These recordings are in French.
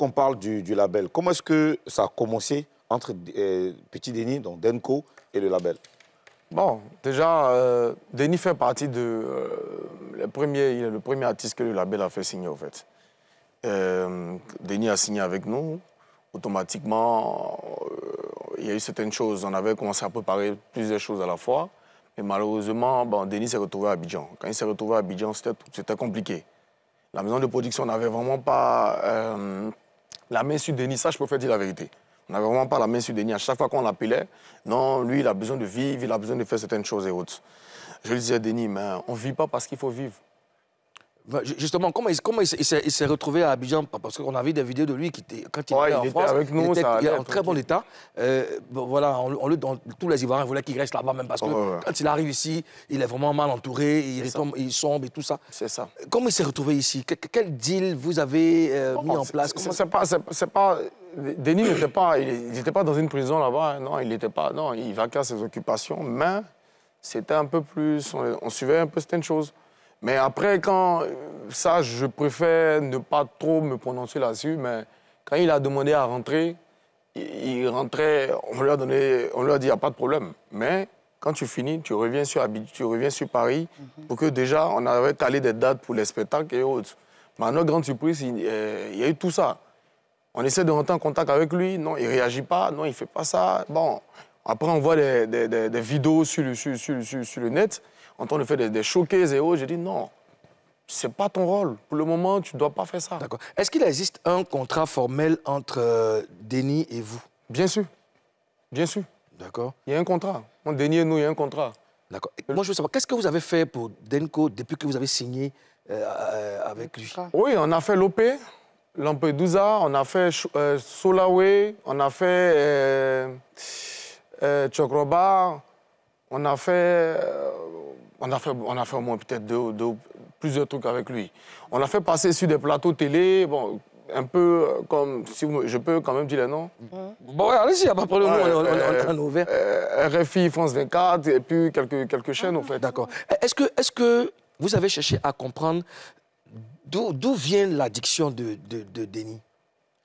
qu'on parle du, label, comment est-ce que ça a commencé entre euh, Petit Denis, donc Denko, et le label Bon, déjà, euh, Denis fait partie de... Euh, le premier, le premier artiste que le label a fait signer, en fait. Denis a signé avec nous. Automatiquement, il y a eu certaines choses. On avait commencé à préparer plusieurs choses à la fois. Mais malheureusement, bon, Denis s'est retrouvé à Abidjan. Quand il s'est retrouvé à Abidjan, c'était compliqué. La maison de production n'avait vraiment pas la main sur Denis, ça, je préfère dire la vérité. On n'avait vraiment pas la main sur Denis. À chaque fois qu'on l'appelait, non, lui, il a besoin de vivre, il a besoin de faire certaines choses et autres. Je lui disais, Denis, mais on ne vit pas parce qu'il faut vivre. Justement, comment il, s'est retrouvé à Abidjan Parce qu'on a vu des vidéos de lui qui était, quand il était en France. il était, en très bon état. Euh, voilà, on, tous les Ivoiriens voulaient qu'il reste là-bas, même parce que quand il arrive ici, il est vraiment mal entouré, il, il sombre et tout ça. C'est ça. Comment il s'est retrouvé ici Quel deal vous avez euh, mis en place C'est pas, pas, Denis n'était pas, il, pas dans une prison là-bas. Hein. Non, il n'était pas. Non, il vaquait à ses occupations, mais c'était un peu plus. on suivait un peu certaines choses. Mais après, quand ça, je préfère ne pas trop me prononcer là-dessus, mais quand il a demandé à rentrer, il rentrait, on lui a, donné, on lui a dit, il n'y a pas de problème. Mais quand tu finis, tu reviens sur, tu reviens sur Paris, pour que déjà, on avait calé des dates pour les spectacles et autres. Mais à notre grande surprise, il, euh, y a eu tout ça. On essaie de rentrer en contact avec lui, non, il ne réagit pas, non, il ne fait pas ça. Bon, après, on voit des, vidéos sur sur, sur, sur le net en train de faire des, des showcases et autres. J'ai dit non, c'est pas ton rôle. Pour le moment, tu dois pas faire ça. D'accord. Est-ce qu'il existe un contrat formel entre euh, Denis et vous Bien sûr. Bien sûr. D'accord. Il y a un contrat. Mon Denis et nous, il y a un contrat. D'accord. Moi, je veux savoir, qu'est-ce que vous avez fait pour Denko depuis que vous avez signé euh, euh, avec lui ah. Oui, on a fait l'OP, Lampedusa, on a fait Solaway, on a fait Chokroba, euh, on a fait, on a fait, au moins peut-être plusieurs trucs avec lui. On a fait passer sur des plateaux télé, bon, un peu euh, comme, si je peux quand même dire les noms. Mm-hmm. Bon, allez-y, le nom, on, euh, on, est en ouvert. RFI, France 24, et puis quelques, quelques chaînes, en fait. D'accord. Est-ce que, est que vous avez cherché à comprendre d'où vient l'addiction de, de, Denis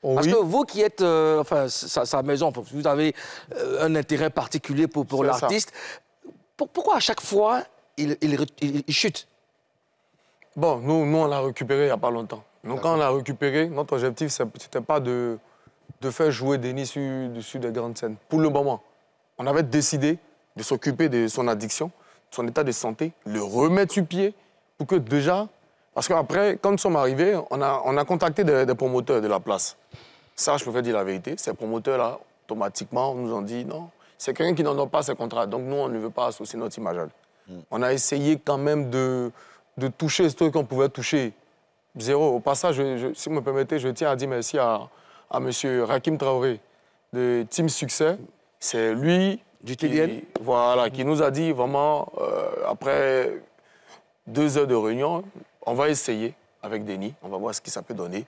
oh Parce que vous qui êtes, enfin, sa, maison, vous avez un intérêt particulier pour, pour l'artiste pourquoi à chaque fois, il, chute Bon, nous, nous, on l'a récupéré il n'y a pas longtemps. Donc, quand on l'a récupéré, notre objectif, ce n'était pas de, faire jouer Denis sur, dessus des grandes scènes. Pour le moment, on avait décidé de s'occuper de son addiction, de son état de santé, le remettre sur pied pour que déjà. Parce qu'après, quand nous sommes arrivés, on a, contacté des, promoteurs de la place. Ça, je peux faire dire la vérité. Ces promoteurs-là, automatiquement, nous ont dit non, c'est quelqu'un qui n'en a pas ses contrats. Donc nous, on ne veut pas associer notre image à hmm. On a essayé quand même de, toucher ce qu'on pouvait toucher. Zéro. Au passage, si vous me permettez, je tiens à dire merci à, à M. Rakim Traoré de Team Succès. C'est lui... Voilà, qui nous a dit vraiment, euh, après deux heures de réunion, on va essayer avec Denis, on va voir ce que ça peut donner.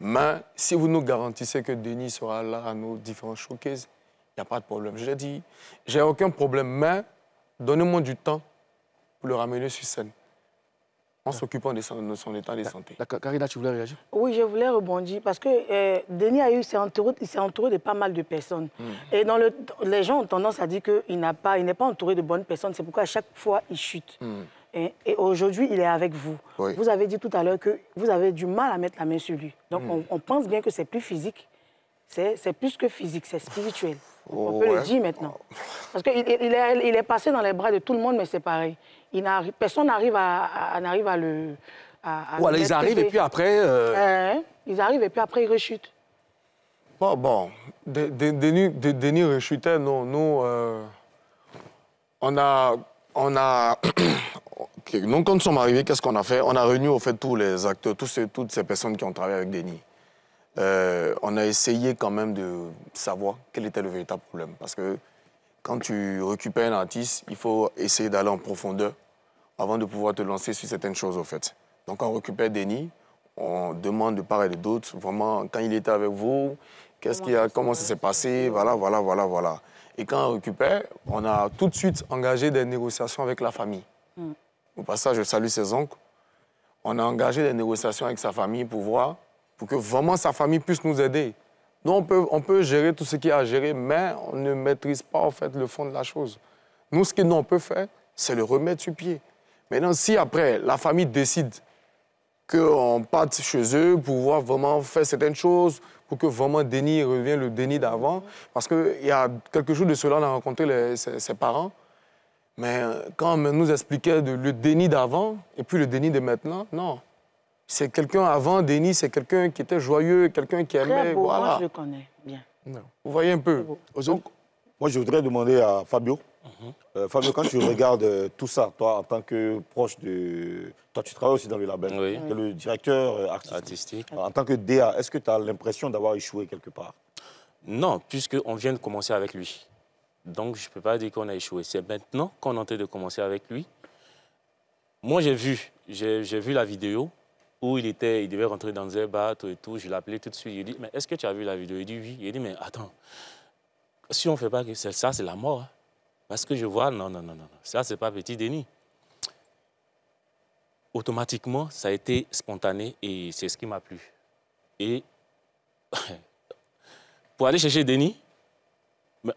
Mais si vous nous garantissez que Denis sera là à nos différents showcases, il n'y a pas de problème. Je lui ai dit, j'ai aucun problème, mais donnez-moi du temps pour le ramener sur scène en s'occupant de son, état de santé. Karina, tu voulais réagir Oui, je voulais rebondir parce que euh, Denis a eu, s'est entouré, de pas mal de personnes. Hmm. Et dans le, les gens ont tendance à dire qu'il n'est pas, il pas entouré de bonnes personnes. C'est pourquoi à chaque fois, il chute. Hmm. Et, aujourd'hui, il est avec vous. Vous avez dit tout à l'heure que vous avez du mal à mettre la main sur lui. Donc, hmm. on, pense bien que c'est plus physique c'est plus que physique, c'est spirituel. on peut le dire maintenant. Parce qu'il il est, il est, passé dans les bras de tout le monde, mais c'est pareil. Il personne n'arrive à, à, à, le... ils arrivent et puis après... Euh, hein? ils arrivent et puis après ils rechutent. Bon, bon. Denis, rechutait, non. Nous, euh, on a... On a Nous, quand nous sommes arrivés, qu'est-ce qu'on a fait On a réuni, au fait, tous les acteurs, tous toutes ces personnes qui ont travaillé avec Denis. Euh, on a essayé quand même de savoir quel était le véritable problème. Parce que quand tu récupères un artiste, il faut essayer d'aller en profondeur avant de pouvoir te lancer sur certaines choses, au fait. Donc, on récupère Denis, on demande de part et d'autre, vraiment, quand il était avec vous, qu'est-ce qu'il a, comment ça s'est passé, voilà, voilà, voilà, voilà. Et quand on récupère, on a tout de suite engagé des négociations avec la famille. Hmm. Au passage, je salue ses oncles. On a engagé des négociations avec sa famille pour voir pour que vraiment sa famille puisse nous aider. Nous, on peut, gérer tout ce qui a à gérer, mais on ne maîtrise pas, en fait, le fond de la chose. Nous, ce que nous, on peut faire, c'est le remettre sur pied. Maintenant, si après, la famille décide qu'on parte chez eux pour vraiment faire certaines choses, pour que vraiment déni revienne le déni d'avant, parce qu'il y a quelque chose de cela, on a rencontré ses, parents, mais quand on nous expliquait le déni d'avant et puis le déni de maintenant, non. C'est quelqu'un avant Denis, c'est quelqu'un qui était joyeux, quelqu'un qui aimait. Très moi, je le connais bien. Vous voyez un peu. Donc, moi, je voudrais demander à Fabio. Mhm. Euh, Fabio, quand tu regardes euh, tout ça, toi, en tant que proche de. Toi, tu travailles aussi dans le label. Oui. Tu es le directeur euh, artistique. En tant que DA, est-ce que tu as l'impression d'avoir échoué quelque part Non, puisqu'on vient de commencer avec lui. Donc, je ne peux pas dire qu'on a échoué. C'est maintenant qu'on est de commencer avec lui. Moi, j'ai vu, j'ai vu la vidéo où il était, il devait rentrer dans un bar, tout et tout. Je l'appelais tout de suite. Il dit, mais est-ce que tu as vu la vidéo Il dit oui. Il dit, mais attends, si on ne fait pas que ça, c'est la mort. Hein. Parce que je vois, non, non, non, non, ça, c'est pas petit déni. Automatiquement, ça a été spontané et c'est ce qui m'a plu. Et pour aller chercher Denis,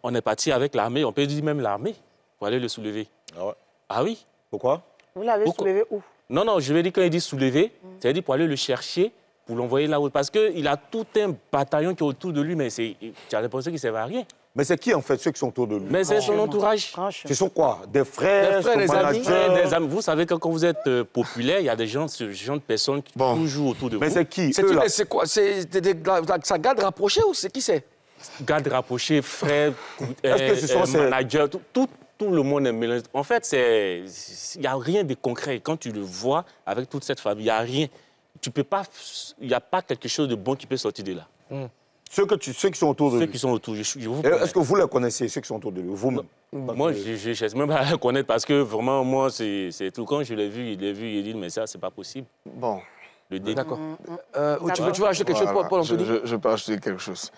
on est parti avec l'armée, on peut dire même l'armée, pour aller le soulever. Ah, ouais. ah oui. Pourquoi Vous l'avez soulevé où non, non, je veux dire quand il dit soulever, mm. c'est-à-dire pour aller le chercher, pour l'envoyer là-haut. Parce qu'il a tout un bataillon qui est autour de lui, mais tu as l'impression qu'il ne sert à rien. Mais c'est qui en fait ceux qui sont autour de lui Mais c'est son entourage. Ce sont quoi Des frères, des, amis, des amis, Vous savez que quand vous êtes euh, populaire, il y a des gens, ce genre de personnes qui toujours autour de vous. Mais c'est qui C'est quoi C'est sa garde rapprochée ou c'est qui c'est Garde rapproché frère, euh, que euh, tout, le monde est mélangé. En fait, il n'y a rien de concret. Quand tu le vois avec toute cette famille, il n'y a rien. Tu peux pas... Il n'y a pas quelque chose de bon qui peut sortir de là. Hmm. Ceux, que tu, ceux qui sont autour de lui. qui sont autour, Est-ce que vous la connaissez, ceux qui sont autour de lui, vous Moi, je ne même pas à la connaître parce que vraiment, moi, c'est tout. Quand je l'ai vu, il l'a vu, il dit, mais ça, c'est pas possible. Bon. D'accord. Mm, mm, mm. Euh, tu, veux, acheter quelque chose, Paul je, peux acheter quelque chose.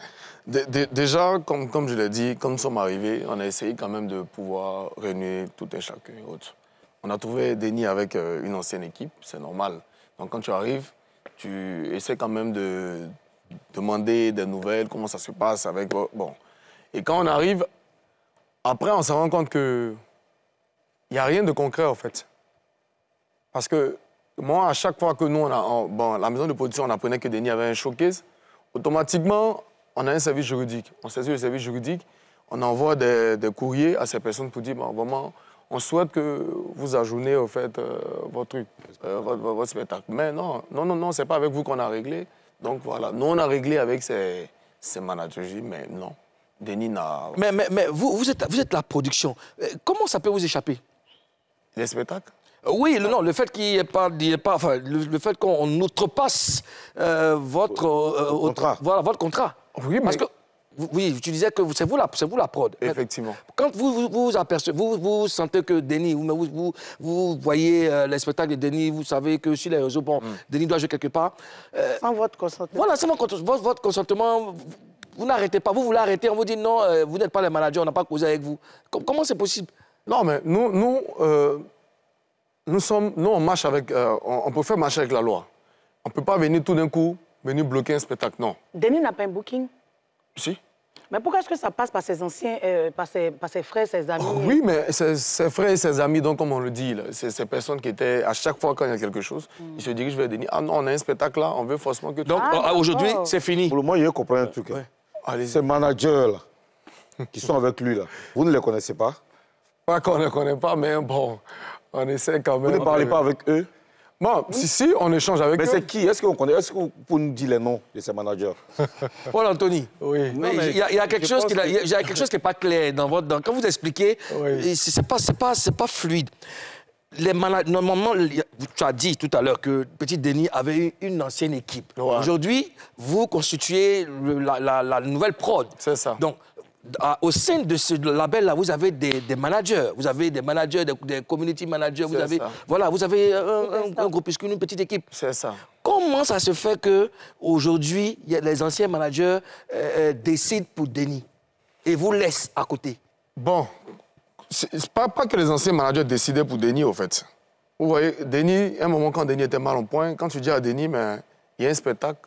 déjà, comme, je l'ai dit, comme nous sommes arrivés, on a essayé quand même de pouvoir réunir tout un chacun et On a trouvé Denis avec euh, une ancienne équipe, c'est normal. Donc quand tu arrives, tu essaies quand même de demander des nouvelles, comment ça se passe avec... Euh, bon. Et quand on arrive, après, on se rend compte que il n'y a rien de concret, en fait. Parce que moi, à chaque fois que nous, on a, la maison de production, on apprenait que Denis avait un showcase, automatiquement, on a un service juridique. On saisit le service juridique, on envoie des, courriers à ces personnes pour dire, bon, vraiment, on souhaite que vous ajournez, au fait, euh, votre truc, euh, votre, spectacle. Mais non, non, non, non, c'est pas avec vous qu'on a réglé. Donc voilà, nous, on a réglé avec ces, ces managers, mais non. Denis n'a... Mais, vous êtes la production. Euh, comment ça peut vous échapper Les spectacles oui, le, non, le fait qu'il pas, pas le, fait qu'on outrepasse euh, votre, euh, contrat. voilà, votre contrat. Oui, mais... Parce que, oui, tu disais que c'est vous, la, vous la prod. Effectivement. Quand vous vous, apercevez, vous, vous sentez que Denis, vous, vous, voyez euh, les spectacles de Denis, vous savez que sur les réseaux, bon, hmm. Denis doit jouer quelque part. sans votre consentement. Voilà, sans votre, votre consentement, vous n'arrêtez pas. Vous voulez arrêter, on vous dit non, vous n'êtes pas les managers, on n'a pas causé avec vous. comment c'est possible Non, mais nous nous sommes, nous on marche avec, euh, on, peut faire marcher avec la loi. On ne peut pas venir tout d'un coup, venir bloquer un spectacle, non. Denis n'a pas un booking Si. Mais pourquoi est-ce que ça passe par ses anciens, euh, par, ses, par, ses, frères, ses amis oh, Oui, mais ses, frères et ses amis, donc comme on le dit, c'est ces personnes qui étaient, à chaque fois quand il y a quelque chose, hmm. ils se dirigent vers Denis. Ah non, on a un spectacle là, on veut forcément que... Donc ah, ah, aujourd'hui, c'est fini. Pour le moment, qu'on prenne un truc. Hein. Ouais. Ces managers là, qui sont avec lui là, vous ne les connaissez pas Pas qu'on ne les connaît pas, mais bon... On essaie quand même. Vous ne parlez pas avec eux Bon, si, si, on échange avec eux. Mais c'est qui Est-ce que vous ce nous dire les noms de ces managers Paul Anthony. Oui. Mais il y, a quelque chose qui n'est pas clair dans votre... Dans, quand vous expliquez, ce n'est pas, pas fluide. normalement, tu as dit tout à l'heure que Petit Denis avait une ancienne équipe. Aujourd'hui, vous constituez la, la, nouvelle prod. C'est ça. Donc, au sein de ce label-là, vous avez des, managers, vous avez des managers, des, community managers, vous avez, voilà, vous avez un, groupe, un une petite équipe. C'est ça. Comment ça se fait que aujourd'hui les anciens managers euh, euh, décident pour Denis et vous laissent à côté Bon, c'est pas, pas que les anciens managers décidaient pour Denis, au fait. Vous voyez, Denis, à un moment, quand Denis était mal en point, quand tu dis à Denis, mais il y a un spectacle,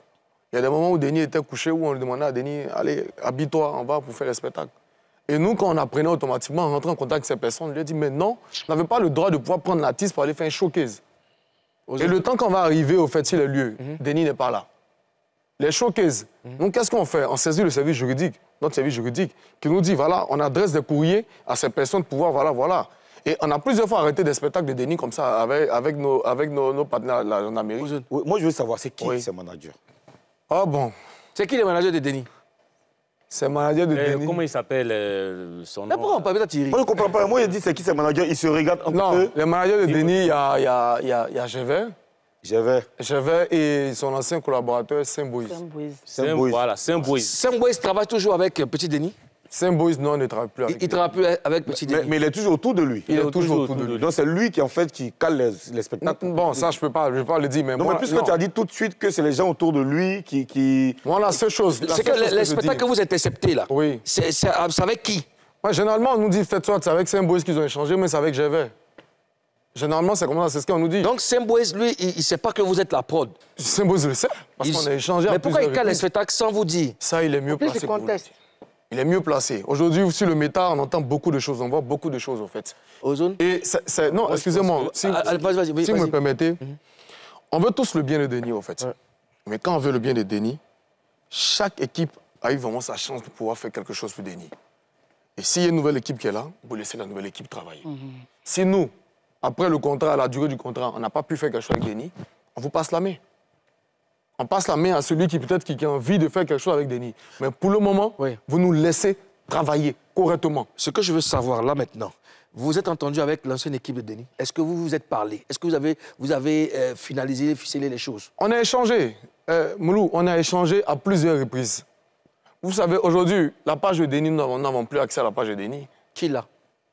il y a des moments où Denis était couché, où on lui demandait à Denis, allez, habille-toi on va pour faire le spectacle. Et nous, quand on apprenait automatiquement, en rentrant en contact avec ces personnes, on lui a dit, mais non, on n'avais pas le droit de pouvoir prendre la l'artiste pour aller faire un showcase. Et le temps qu'on va arriver au fait, les lieux, lieu, mhm. Denis n'est pas là. Les showcases. Mhm. Donc, qu'est-ce qu'on fait On saisit le service juridique, notre service juridique, qui nous dit, voilà, on adresse des courriers à ces personnes pour voir, voilà, voilà. Et on a plusieurs fois arrêté des spectacles de Denis comme ça avec, avec nos, partenaires en Amérique. Moi, je veux savoir, c'est qui ces managers Oh bon. C'est qui le manager de Denis c'est le manager de euh, Denis. Comment il s'appelle euh, son nom Pourquoi on parle de Thierry Moi, je ne comprends pas. Moi, Il dit c'est qui c'est manager Il se regarde un non, peu. Non, le manager de Denis, il y a, y, a, y, y a Gervais. Gervais. Gervais et son ancien collaborateur, saint boise Saint-Boïse. saint Voilà, Saint-Boïse. Saint-Boïse travaille toujours avec euh, Petit Denis Saint-Boys, non, ne travaille plus avec Il, il travaille plus avec Petit Denis. Mais, il est toujours autour de lui. Il, est, toujours, autour, de lui. Donc c'est lui qui, en fait, qui cale les, spectacles. Mm, bon, ça, je ne peux pas, je peux pas le dire, mais Non, moi, mais puisque tu as dit tout de suite que c'est les gens autour de lui qui... qui... Voilà la seule chose... C'est que, les spectacles que vous interceptez, là, oui. c'est ah, avec qui Généralement, on nous dit, faites ça, c'est avec Saint-Boys qu'ils ont échangé, mais c'est avec Gervais. Généralement, c'est comme ça, c'est ce qu'on nous dit. Donc, Simboise, lui, il ne sait pas que vous êtes la prod. Simboise le sait, parce qu'on a échangé Mais pourquoi il cale les spectacles sans vous dire Ça, il est mieux placé il est mieux placé. Aujourd'hui, sur le méta, on entend beaucoup de choses, on voit beaucoup de choses, en fait. Non, excusez-moi, ah, si, vous me permettez, mhm. on veut tous le bien de Denis, en fait. Mais quand on veut le bien de Denis, chaque équipe a eu vraiment sa chance de pouvoir faire quelque chose pour Denis. Et s'il y a une nouvelle équipe qui est là, vous laissez la nouvelle équipe travailler. Mhm. Si nous, après le contrat, la durée du contrat, on n'a pas pu faire quelque chose avec Denis, on vous passe la main on passe la main à celui qui peut-être qui, a envie de faire quelque chose avec Denis. Mais pour le moment, vous nous laissez travailler correctement. Ce que je veux savoir là maintenant, vous êtes entendu avec l'ancienne équipe de Denis. Est-ce que vous vous êtes parlé Est-ce que vous avez, vous avez euh, finalisé, ficelé les choses On a échangé. Euh, Moulou, on a échangé à plusieurs reprises. Vous savez, aujourd'hui, la page de Denis, nous n'avons plus accès à la page de Denis. Qui l'a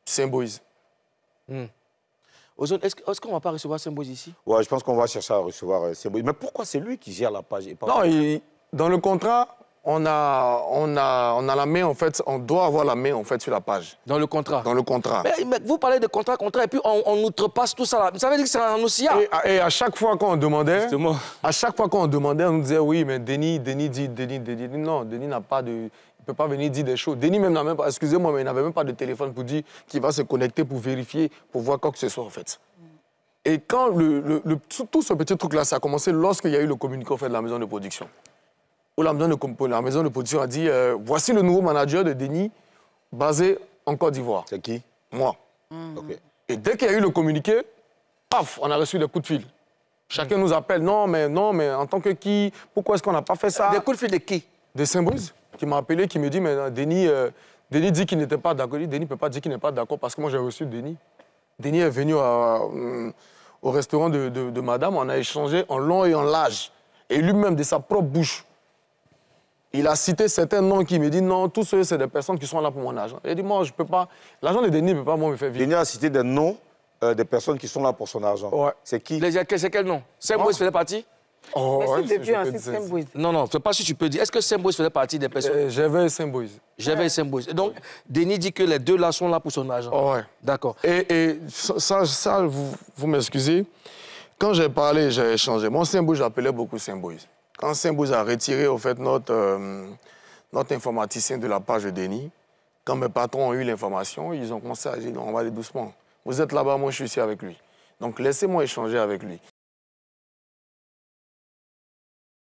Symbolise est-ce qu'on ne va pas recevoir Sembos ici Oui, je pense qu'on va chercher à recevoir euh, Sembos. Mais pourquoi c'est lui qui gère la page et pas Non, dans le contrat, on a, on, a, on a la main, en fait, on doit avoir la main, en fait, sur la page. Dans le contrat Dans le contrat. Mais, vous parlez de contrat, contrat, et puis on, on outrepasse tout ça Ça veut dire que c'est un aussi. Et, et, à chaque fois qu'on demandait, à chaque fois qu'on demandait, on nous disait, oui, mais Denis, Denis dit, Denis, Denis, non, Denis n'a pas de ne peut pas venir dire des choses. Denis même n'a même pas, excusez-moi, mais il n'avait même pas de téléphone pour dire qu'il va se connecter pour vérifier, pour voir quoi que ce soit en fait. Mm. Et quand le, tout ce petit truc-là, ça a commencé lorsqu'il y a eu le communiqué de la maison de production. Où la maison de, la maison de production a dit euh, voici le nouveau manager de Denis basé en Côte d'Ivoire. C'est qui Moi. Mm. Et dès qu'il y a eu le communiqué, paf, on a reçu des coups de fil. Chacun mm. nous appelle non, mais non, mais en tant que qui Pourquoi est-ce qu'on n'a pas fait ça Des coups de fil de qui De saint qui m'a appelé, qui me dit, mais euh, Denis, euh, Denis dit qu'il n'était pas d'accord. Denis ne peut pas dire qu'il n'est pas d'accord parce que moi, j'ai reçu Denis. Denis est venu euh, au restaurant de, madame, on a échangé en long et en large. Et lui-même, de sa propre bouche, il a cité certains noms qui me dit non, tous ceux, c'est des personnes qui sont là pour mon argent. Il dit, moi, je peux pas, L'argent de Denis ne peut pas, moi, me faire vivre. Denis a cité des noms des personnes qui sont là pour son argent. Ouais. C'est qui C'est quel nom C'est moi qui faisais partie Oh, un Non, non, c'est pas si tu peux dire. Est-ce que Saint-Boys faisait partie des personnes euh, J'avais saint J'avais Saint-Boys. Donc, Denis dit que les deux là sont là pour son argent. Oh, ouais. D'accord. Et, ça, ça vous, m'excusez. Quand j'ai parlé, j'ai échangé. Mon Saint-Boys, j'appelais beaucoup Saint-Boys. Quand Saint-Boys a retiré, au fait, notre, euh, notre informaticien de la page de Denis, quand mes patrons ont eu l'information, ils ont commencé à dire, on va aller doucement. Vous êtes là-bas, moi je suis ici avec lui. Donc laissez-moi échanger avec lui.